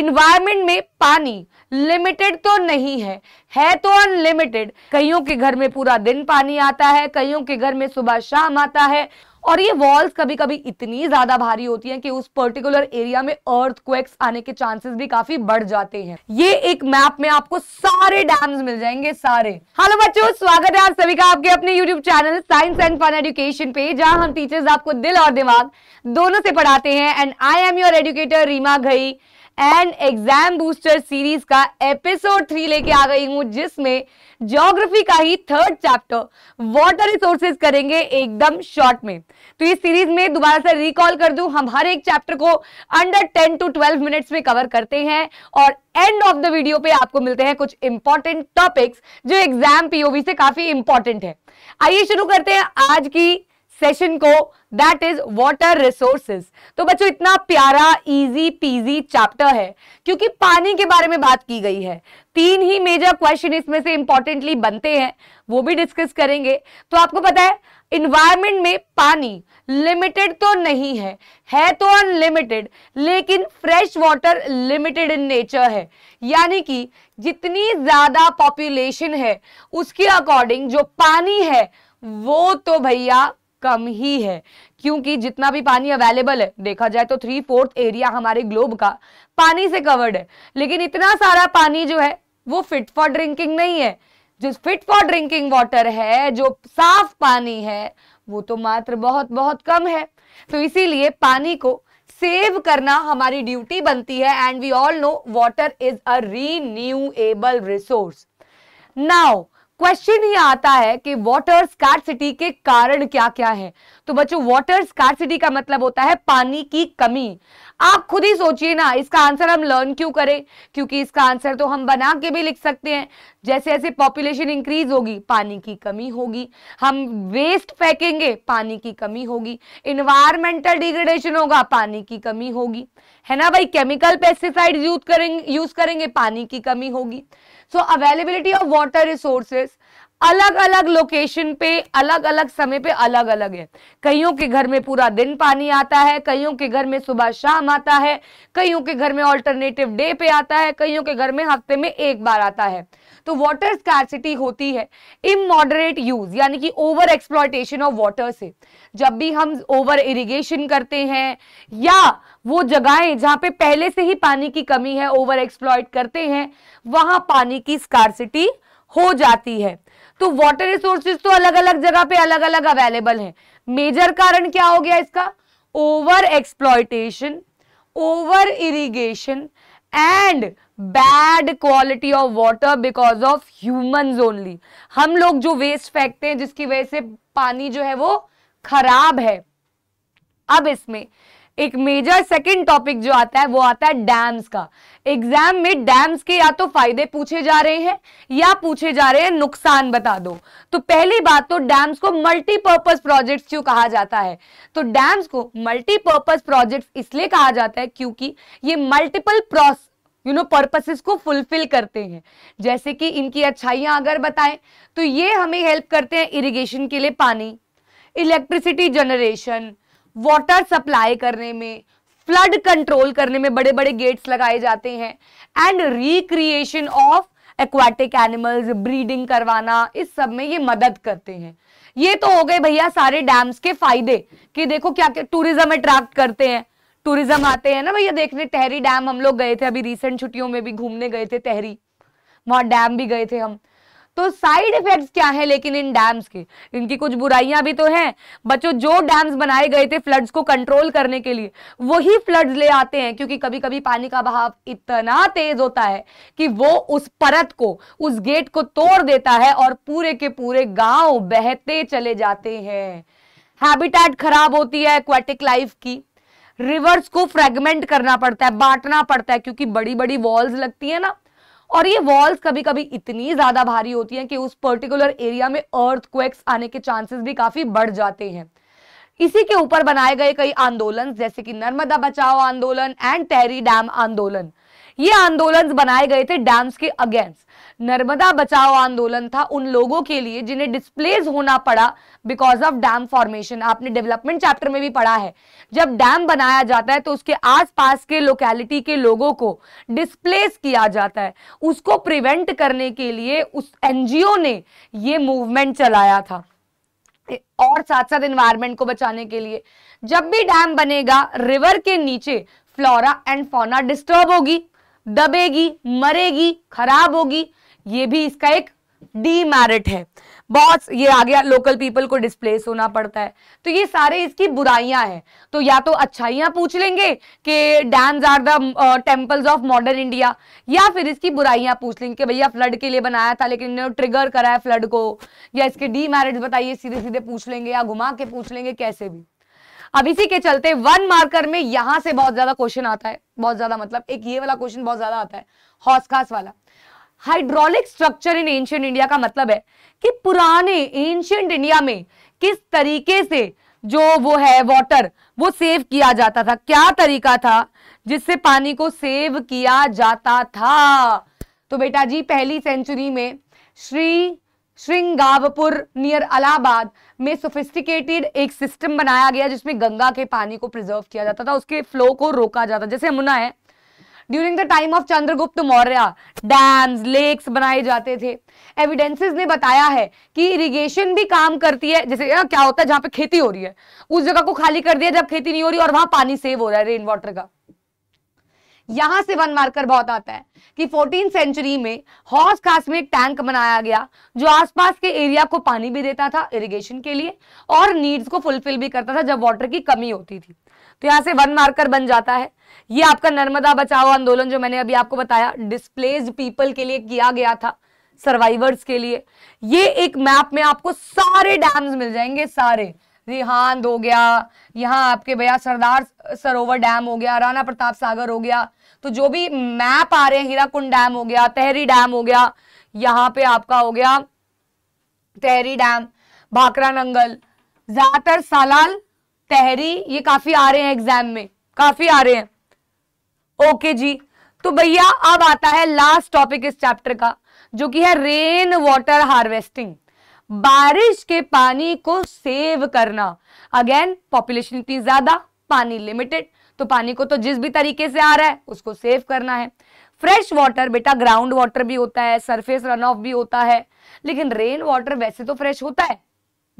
environment में पानी limited तो नहीं है है तो अनलिमिटेड कईयों के घर में पूरा दिन पानी आता है कईयों के घर में सुबह शाम आता है और ये वॉल्स कभी कभी इतनी ज्यादा भारी होती हैं कि उस पर्टिकुलर एरिया में अर्थ आने के चांसेस भी काफी बढ़ जाते हैं ये एक मैप में आपको सारे डैम्स मिल जाएंगे सारे हेलो बच्चों स्वागत है आप सभी का आपके अपने YouTube channel science and fun education पे जहां हम टीचर्स आपको दिल और दिमाग दोनों से पढ़ाते हैं and I am your educator Reema Ghai and exam booster series का एपिसोड थ्री लेके आ गई हूँ जिसमें ज्योग्राफी का ही थर्ड चैप्टर वाटर रिसोर्सेज करेंगे एकदम शॉर्ट में तो इस सीरीज में दोबारा से रिकॉल कर दू हम हर एक चैप्टर को under ten to twelve minutes में कवर करते हैं और एंड ऑफ द वीडियो पे आपको मिलते हैं कुछ इंपॉर्टेंट टॉपिक्स जो एग्जाम पीओवी से काफी इंपॉर्टेंट है आइए शुरू करते हैं आज की सेशन को दैट इज वाटर रिसोर्सेज तो बच्चों इतना प्यारा इजी पीजी चैप्टर है क्योंकि पानी के बारे में बात की गई है तीन ही मेजर क्वेश्चन इसमें से इंपॉर्टेंटली बनते हैं वो भी डिस्कस करेंगे तो आपको पता है इन्वायरमेंट में पानी लिमिटेड तो नहीं है है तो अनलिमिटेड लेकिन fresh water limited in nature है यानी कि जितनी ज़्यादा पॉपुलेशन है उसके अकॉर्डिंग जो पानी है वो तो भैया कम ही है क्योंकि जितना भी पानी अवेलेबल है देखा जाए तो थ्री फोर्थ एरिया हमारे ग्लोब का पानी से कवर्ड है लेकिन इतना सारा पानी जो है वो फिट फॉर ड्रिंकिंग नहीं है जो फिट फॉर ड्रिंकिंग वाटर है जो साफ पानी है वो तो मात्र बहुत बहुत कम है तो इसीलिए पानी को सेव करना हमारी ड्यूटी बनती है and we all know water is a renewable resource now question ये आता है कि वाटर स्कैरसिटी के कारण क्या क्या है तो बच्चों वाटर सिटी का मतलब होता है पानी की कमी आप खुद ही सोचिए ना इसका आंसर हम लर्न क्यों करें क्योंकि इसका आंसर तो हम बना के भी लिख सकते हैं जैसे जैसे पॉपुलेशन इंक्रीज होगी पानी की कमी होगी हम वेस्ट फेंकेंगे पानी की कमी होगी इन्वायरमेंटल डिग्रेडेशन होगा पानी की कमी होगी है ना भाई केमिकल पेस्टिसाइड यूज करेंगे यूज करेंगे पानी की कमी होगी so availability of water resources अलग अलग लोकेशन पे अलग अलग समय पे अलग अलग है कईयों के घर में पूरा दिन पानी आता है कईयों के घर में सुबह शाम आता है कईयों के घर में ऑल्टरनेटिव डे पे आता है कईयों के घर में हफ्ते में एक बार आता है तो वाटर स्कैरसिटी होती है इमोडरेट यूज यानी कि ओवर एक्सप्लॉयटेशन ऑफ वाटर से जब भी हम ओवर इरिगेशन करते हैं या वो जगहें जहाँ पे पहले से ही पानी की कमी है ओवर एक्सप्लॉयट करते हैं वहां पानी की स्कैरसिटी हो जाती है तो वाटर रिसोर्सेज तो अलग अलग जगह पे अलग अलग अवेलेबल है मेजर कारण क्या हो गया इसका over exploitation over irrigation and bad quality of water because of human only हम लोग जो वेस्ट फेंकते हैं जिसकी वजह से पानी जो है वो खराब है अब इसमें एक मेजर सेकंड टॉपिक जो आता है वो आता है डैम्स का एग्जाम में डैम्स के या तो फायदे पूछे जा रहे हैं या पूछे जा रहे हैं नुकसान बता दो तो पहली बात तो डैम्स को मल्टीपर्पज प्रोजेक्ट्स क्यों कहा जाता है तो डैम्स को मल्टीपर्पज प्रोजेक्ट्स इसलिए कहा जाता है क्योंकि ये multiple pros you know purposes को फुलफिल करते हैं जैसे कि इनकी अच्छाइयां अगर बताएं तो ये हमें हेल्प करते हैं इरिगेशन के लिए पानी इलेक्ट्रिसिटी जनरेशन वाटर सप्लाई करने में फ्लड कंट्रोल करने में बड़े बड़े गेट्स लगाए जाते हैं and recreation of aquatic animals breeding करवाना इस सब में ये मदद करते हैं ये तो हो गए भैया सारे डैम्स के फायदे कि देखो क्या क्या टूरिज्म अट्रैक्ट करते हैं टूरिज्म आते हैं ना भैया देखने टहरी डैम हम लोग गए थे अभी रिसेंट छुट्टियों में भी घूमने गए थे टहरी वहां डैम भी गए थे हम तो साइड इफेक्ट्स क्या है लेकिन इन डैम्स के इनकी कुछ बुराइयां भी तो हैं बच्चों जो डैम्स बनाए गए थे फ्लड्स को कंट्रोल करने के लिए वही फ्लड्स ले आते हैं क्योंकि कभी कभी पानी का बहाव इतना तेज होता है कि वो उस परत को उस गेट को तोड़ देता है और पूरे के पूरे गांव बहते चले जाते हैं हैबिटेट खराब होती है एक्वाटिक लाइफ की रिवर्स को फ्रेगमेंट करना पड़ता है बांटना पड़ता है क्योंकि बड़ी बड़ी वॉल्स लगती है ना और ये वॉल्स कभी कभी इतनी ज्यादा भारी होती हैं कि उस पर्टिकुलर एरिया में अर्थ आने के चांसेस भी काफी बढ़ जाते हैं इसी के ऊपर बनाए गए कई आंदोलन जैसे कि नर्मदा बचाओ आंदोलन एंड टेरी डैम आंदोलन ये आंदोलन बनाए गए थे डैम्स के अगेंस्ट नर्मदा बचाओ आंदोलन था उन लोगों के लिए जिन्हें डिस्प्लेस होना पड़ा बिकॉज ऑफ डैम फॉर्मेशन आपने डेवलपमेंट चैप्टर में भी पढ़ा है जब डैम बनाया जाता है तो उसके आसपास के लोकेलिटी के लोगों को डिस्प्लेस किया जाता है उसको प्रिवेंट करने के लिए उस एनजीओ ने ये मूवमेंट चलाया था और साथ साथ इन्वायरमेंट को बचाने के लिए जब भी डैम बनेगा रिवर के नीचे फ्लोरा एंड फोना डिस्टर्ब होगी दबेगी मरेगी खराब होगी ये भी इसका एक डीमेरिट है बहुत ये आ गया लोकल पीपल को डिस्प्लेस होना पड़ता है तो ये सारे इसकी बुराइयां हैं तो या तो अच्छाइयां पूछ लेंगे कि dams are the temples of modern India या फिर इसकी बुराइयां पूछ लेंगे कि भैया फ्लड के लिए बनाया था लेकिन इन्होंने ट्रिगर करा है फ्लड को या इसके डीमेरिट बताइए सीधे सीधे पूछ लेंगे या घुमा के पूछ लेंगे कैसे भी अब इसी के चलते वन मार्कर में यहां से बहुत ज्यादा क्वेश्चन आता है बहुत ज्यादा मतलब एक ये वाला क्वेश्चन बहुत ज्यादा आता है हौस खास वाला hydraulic structure in ancient India का मतलब है कि पुराने एंशियंट इंडिया में किस तरीके से जो वो है वाटर वो सेव किया जाता था क्या तरीका था जिससे पानी को सेव किया जाता था तो बेटा जी पहली सेंचुरी में श्री श्रृंगावपुर नियर अलाहाबाद में सोफिस्टिकेटेड एक सिस्टम बनाया गया जिसमें गंगा के पानी को प्रिजर्व किया जाता था उसके फ्लो को रोका जाता जैसे यमुना है during the time of Chandragupta Maurya dams lakes बनाए जाते थे एविडेंसेस ने बताया है कि इरिगेशन भी काम करती है जैसे क्या होता है जहां पे खेती हो रही है उस जगह को खाली कर दिया जब खेती नहीं हो रही और वहां पानी सेव हो रहा है रेन वाटर का यहां से वन मार्कर बहुत आता है कि फोर्टीन सेंचुरी में हॉर्स खास में एक टैंक बनाया गया जो आसपास के एरिया को पानी भी देता था इरिगेशन के लिए और नीड्स को फुलफिल भी करता था जब वाटर की कमी होती थी तो यहां से वन मार्कर बन जाता है ये आपका नर्मदा बचाओ आंदोलन जो मैंने अभी आपको बताया डिस्प्लेस्ड पीपल के लिए किया गया था सर्वाइवर्स के लिए ये एक मैप में आपको सारे डैम्स मिल जाएंगे सारे रिहांद हो गया यहाँ आपके भैया सरदार सरोवर डैम हो गया राणा प्रताप सागर हो गया तो जो भी मैप आ रहे हैं हीराकुंड डैम हो गया तहरी डैम हो गया यहाँ पे आपका हो गया तहरी डैम भाकरा नंगल ज्यादातर सालाल तहरी ये काफी आ रहे हैं एग्जाम में काफी आ रहे हैं ओके जी तो भैया अब आता है लास्ट टॉपिक इस चैप्टर का जो कि है रेन वाटर हार्वेस्टिंग बारिश के पानी को सेव करना अगेन पॉपुलेशन इतनी ज्यादा पानी लिमिटेड तो पानी को तो जिस भी तरीके से आ रहा है उसको सेव करना है फ्रेश वाटर बेटा ग्राउंड वाटर भी होता है सरफेस रन ऑफ भी होता है लेकिन रेन वाटर वैसे तो फ्रेश होता है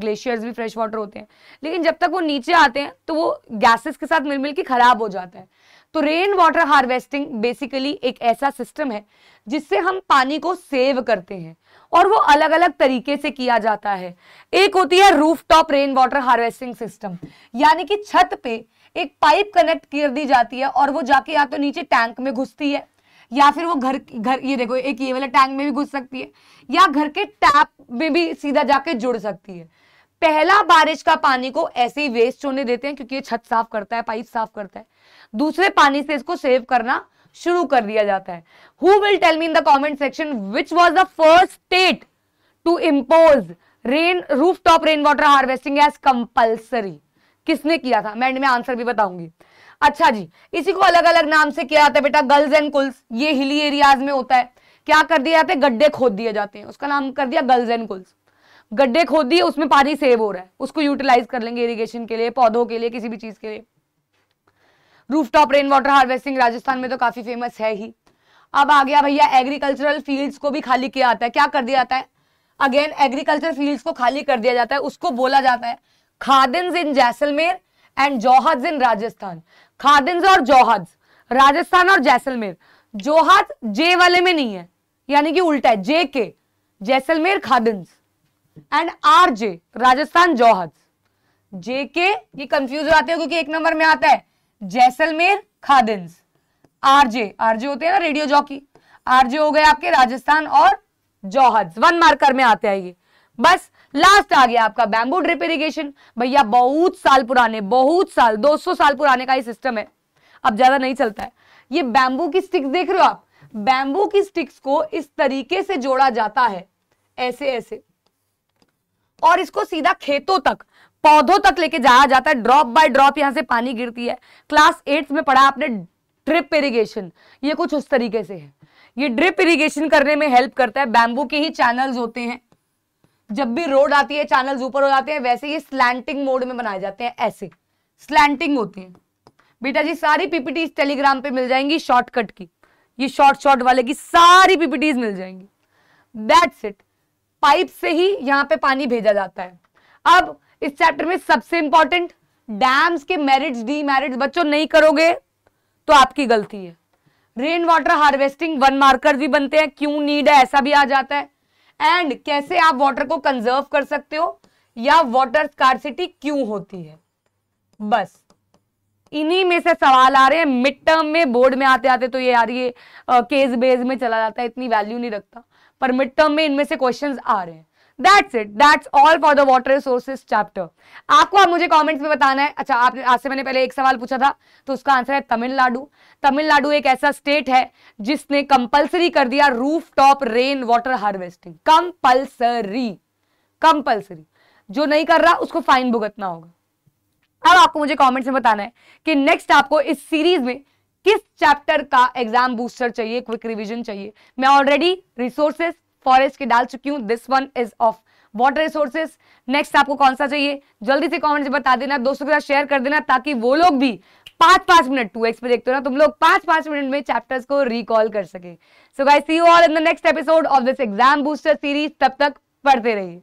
ग्लेशियर्स भी फ्रेश वाटर होते हैं लेकिन जब तक वो नीचे आते हैं तो वो गैसेस के साथ मिल मिल के खराब हो जाता है तो रेन वाटर हार्वेस्टिंग बेसिकली एक ऐसा सिस्टम है जिससे हम पानी को सेव करते हैं और वो अलग अलग तरीके से किया जाता है एक होती है roof top rain water harvesting system यानी कि छत पे एक पाइप कनेक्ट कर दी जाती है और वो जाके या तो नीचे टैंक में घुसती है या फिर वो घर घर ये देखो एक ये वाला टैंक में भी घुस सकती है या घर के टैप में भी सीधा जाके जुड़ सकती है पहला बारिश का पानी को ऐसे ही वेस्ट होने देते हैं क्योंकि ये छत साफ करता है पाइप साफ करता है दूसरे पानी से इसको सेव करना शुरू कर दिया जाता है who will tell me in the comment section which was the first state to impose rain roof top rain water harvesting as compulsory किसने किया था मैं एंड में आंसर भी बताऊंगी अच्छा जी इसी को अलग अलग नाम से किया जाता है बेटा गर्ल्स एंड कुल्स ये हिली एरियाज में होता है क्या कर दिया जाता है गड्ढे खोद दिए जाते हैं उसका नाम कर दिया गर्ल्स एंड कुल्स गड्ढे खोद दिए उसमें पानी सेव हो रहा है उसको यूटिलाइज कर लेंगे इरिगेशन के लिए पौधों के लिए किसी भी चीज के लिए roof top rain water harvesting Rajasthan में तो काफी फेमस है ही अब आ गया भैया एग्रीकल्चरल फील्ड्स को भी खाली किया जाता है क्या कर दिया जाता है अगेन एग्रीकल्चर फील्ड्स को खाली कर दिया जाता है उसको बोला जाता है khadins in Jaisalmer and johads in Rajasthan khadins और जोहद्स राजस्थान और जैसलमेर जोहद जे वाले में नहीं है यानी कि उल्टा है J K Jaisalmer khadins and R J Rajasthan johad J K ये कंफ्यूज हो जाते हैं क्योंकि एक नंबर में आता है जैसलमेर खादिन्स आरजे आरजे होते हैं ना रेडियो जॉकी आरजे हो गए आपके राजस्थान और जौहद वन मार्कर में आते हैं ये बस लास्ट आ गया आपका बैम्बू ड्रिप इरिगेशन भैया बहुत साल पुराने बहुत साल 200 साल पुराने का ये सिस्टम है अब ज्यादा नहीं चलता है ये बैम्बू की स्टिक्स देख रहे हो आप बैम्बू की स्टिक्स को इस तरीके से जोड़ा जाता है ऐसे ऐसे और इसको सीधा खेतों तक पौधों तक लेके जाया जाता है ड्रॉप बाय ड्रॉप यहां से पानी गिरती है क्लास एट में पढ़ा आपने ड्रिप इरिगेशन ये कुछ उस तरीके से है ये ड्रिप इरिगेशन करने में हेल्प करता है बैम्बू के ही चैनल्स होते हैं जब भी रोड आती है चैनल्स ऊपर हो जाते हैं वैसे ये स्लैंटिंग मोड में बनाए जाते हैं ऐसे स्लैंटिंग होती है बेटा जी सारी पीपीटी टेलीग्राम पे मिल जाएंगी शॉर्टकट की ये शॉर्ट शॉर्ट वाले की सारी पीपीटीज मिल जाएंगी दैट्स इट पाइप से ही यहाँ पे पानी भेजा जाता है अब इस चैप्टर में सबसे इंपॉर्टेंट डैम्स के मेरिट्स डी मेरिट्स बच्चों नहीं करोगे तो आपकी गलती है rain water harvesting one marker भी बनते हैं क्यों नीड है ऐसा भी आ जाता है एंड कैसे आप वाटर को कंजर्व कर सकते हो या वाटर स्कारसिटी क्यों होती है बस इन्हीं में से सवाल आ रहे हैं मिड टर्म में बोर्ड में आते आते तो ये यार ये केस बेस में चला जाता है इतनी वैल्यू नहीं रखता पर मिड टर्म में इनमें से क्वेश्चंस आ रहे हैं that's it that's all for the water resources chapter आपको आप मुझे कॉमेंट्स में बताना है अच्छा आप आज से मैंने पहले एक सवाल पूछा था तो उसका आंसर है तमिलनाडु तमिलनाडु एक ऐसा स्टेट है जिसने कंपल्सरी कर दिया roof top rain water harvesting compulsory compulsory जो नहीं कर रहा उसको फाइन भुगतना होगा अब आपको मुझे कमेंट्स में बताना है कि नेक्स्ट आपको इस सीरीज में किस चैप्टर का एग्जाम बूस्टर चाहिए क्विक रिविजन चाहिए मैं ऑलरेडी रिसोर्सेस फॉरेस्ट के डाल चुकी हूँ this one is of water resources next आपको कौन सा चाहिए जल्दी से कॉमेंट बता देना दोस्तों के साथ शेयर कर देना ताकि वो लोग भी पांच पांच मिनट टू एक्स पे देखते हो ना तुम लोग पांच पांच मिनट में चैप्टर्स को रिकॉल कर सके so guys see you all in the next episode of this exam booster series तब तक पढ़ते रहिए